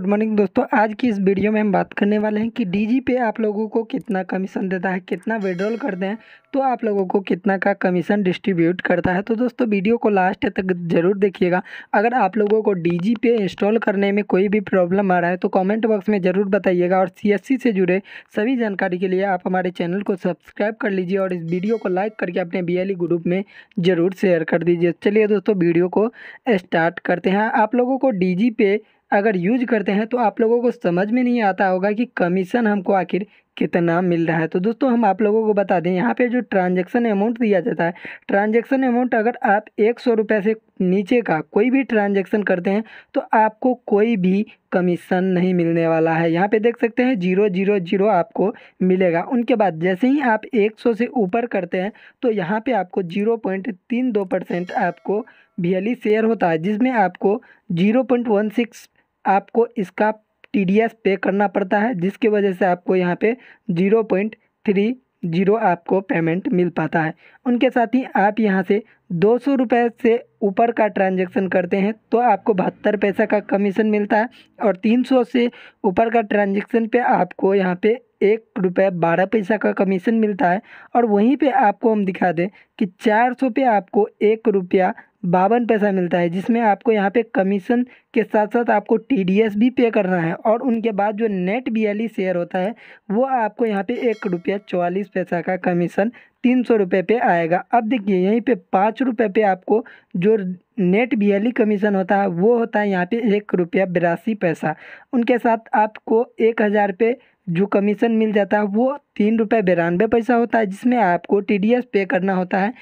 good morning दोस्तों आज की इस वीडियो में हम बात करने वाले हैं कि डीजी पे आप लोगों को कितना कमीशन देता है कितना विड्रॉल करते हैं तो आप लोगों को कितना का कमीशन डिस्ट्रीब्यूट करता है तो दोस्तों वीडियो को लास्ट तक ज़रूर देखिएगा अगर आप लोगों को डीजी पे इंस्टॉल करने में कोई भी प्रॉब्लम आ रहा है तो कॉमेंट बॉक्स में ज़रूर बताइएगा और सी से जुड़े सभी जानकारी के लिए आप हमारे चैनल को सब्सक्राइब कर लीजिए और इस वीडियो को लाइक करके अपने बी ग्रुप e में ज़रूर शेयर कर दीजिए चलिए दोस्तों वीडियो को स्टार्ट करते हैं आप लोगों को डी पे अगर यूज करते हैं तो आप लोगों को समझ में नहीं आता होगा कि कमीशन हमको आखिर कितना मिल रहा है तो दोस्तों हम आप लोगों को बता दें यहाँ पे जो ट्रांजैक्शन अमाउंट दिया जाता है ट्रांजैक्शन अमाउंट अगर आप एक सौ रुपये से नीचे का कोई भी ट्रांजैक्शन करते हैं तो आपको कोई भी कमीशन नहीं मिलने वाला है यहाँ पे देख सकते हैं जीरो जीरो जीरो आपको मिलेगा उनके बाद जैसे ही आप एक सौ से ऊपर करते हैं तो यहाँ पर आपको जीरो पॉइंट तीन दो परसेंट आपको बियली शेयर होता है जिसमें आपको जीरो पॉइंट वन सिक्स आपको इसका टी पे करना पड़ता है जिसकी वजह से आपको यहाँ पे जीरो पॉइंट थ्री जीरो आपको पेमेंट मिल पाता है उनके साथ ही आप यहाँ से दो सौ रुपये से ऊपर का ट्रांजैक्शन करते हैं तो आपको बहत्तर पैसा का कमीशन मिलता है और तीन सौ से ऊपर का ट्रांजैक्शन पे आपको यहाँ पे एक रुपये बारह पैसा का कमीशन मिलता है और वहीं पे आपको हम दिखा दें कि चार सौ पे आपको एक रुपया बावन पैसा मिलता है जिसमें आपको यहाँ पे कमीशन के साथ साथ आपको टीडीएस भी पे करना है और उनके बाद जो नेट बी शेयर होता है वो आपको यहाँ पे एक रुपया चौवालीस पैसा का कमीशन तीन सौ रुपये पे आएगा अब देखिए यहीं पे पाँच रुपये पे आपको जो नेट बी कमीशन होता है वो होता है यहाँ पे एक रुपया बिरासी पैसा उनके साथ आपको एक हज़ार पे जो कमीशन मिल जाता है वो तीन रुपये बिरानवे पैसा होता है जिसमें आपको टीडीएस पे करना होता है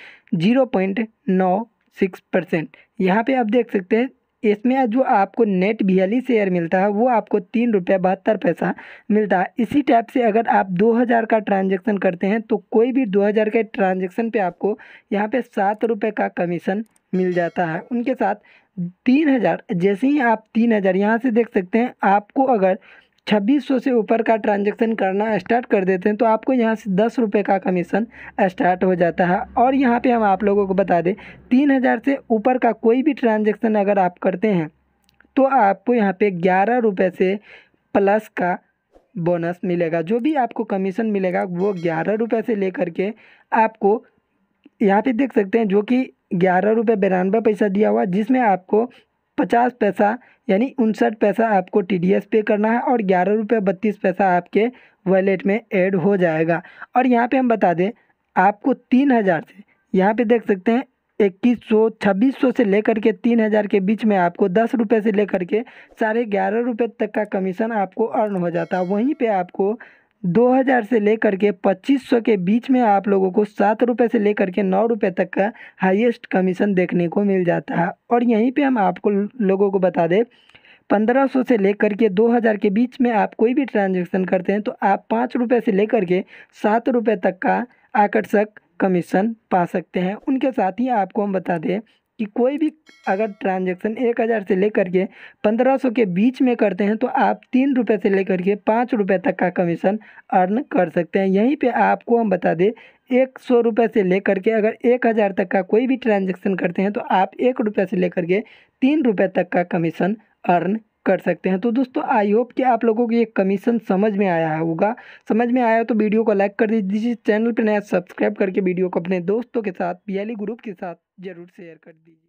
जीरो पॉइंट नौ सिक्स परसेंट यहाँ पर आप देख सकते हैं इसमें जो आपको नेट बियाली शेयर मिलता है वो आपको तीन रुपये बहत्तर पैसा मिलता है इसी टाइप से अगर आप दो हज़ार का ट्रांजेक्शन करते हैं तो कोई भी दो हज़ार के ट्रांजेक्शन पे आपको यहाँ पे सात रुपये का कमीशन मिल जाता है उनके साथ तीन हज़ार जैसे ही आप तीन हज़ार यहाँ से देख सकते हैं आपको अगर सौ से ऊपर का ट्रांजेक्शन करना स्टार्ट कर देते हैं तो आपको यहाँ से दस रुपये का कमीशन स्टार्ट हो जाता है और यहाँ पे हम आप लोगों को बता दें तीन हज़ार से ऊपर का कोई भी ट्रांजेक्शन अगर आप करते हैं तो आपको यहाँ पे ग्यारह रुपये से प्लस का बोनस मिलेगा जो भी आपको कमीशन मिलेगा वो ग्यारह रुपये से लेकर के आपको यहाँ पे देख सकते हैं जो कि ग्यारह रुपये बिरानवे पैसा दिया हुआ जिसमें आपको पचास पैसा यानी उनसठ पैसा आपको टी पे करना है और ग्यारह रुपये बत्तीस पैसा आपके वॉलेट में ऐड हो जाएगा और यहाँ पे हम बता दें आपको तीन हज़ार से यहाँ पे देख सकते हैं इक्कीस सौ छब्बीस सौ से लेकर के तीन हज़ार के बीच में आपको दस रुपये से लेकर के साढ़े ग्यारह रुपये तक का कमीशन आपको अर्न हो जाता है वहीं पर आपको 2000 से लेकर के 2500 के बीच में आप लोगों को सात रुपये से लेकर के नौ रुपये तक का हाईएस्ट कमीशन देखने को मिल जाता है और यहीं पे हम आपको लोगों को बता दें 1500 से लेकर के 2000 के बीच में आप कोई भी ट्रांजेक्शन करते हैं तो आप पाँच रुपये से लेकर के सात रुपये तक का आकर्षक कमीशन पा सकते हैं उनके साथ ही आपको हम बता दें कि कोई भी अगर ट्रांजेक्शन एक हज़ार से लेकर के पंद्रह सौ के बीच में करते हैं तो आप तीन रुपये से लेकर के पाँच रुपये तक का कमीशन अर्न कर सकते हैं यहीं पे आपको हम बता दें एक सौ रुपये से लेकर के अगर एक हज़ार तक का कोई भी ट्रांजेक्शन करते हैं तो आप एक रुपये से लेकर के तीन रुपये तक का कमीशन अर्न कर सकते हैं तो दोस्तों आई होप कि आप लोगों को ये कमीशन समझ में आया होगा समझ में आया तो वीडियो को लाइक कर दीजिए चैनल पर नया सब्सक्राइब करके वीडियो को अपने दोस्तों के साथ बियाली ग्रुप के साथ ज़रूर शेयर कर दीजिए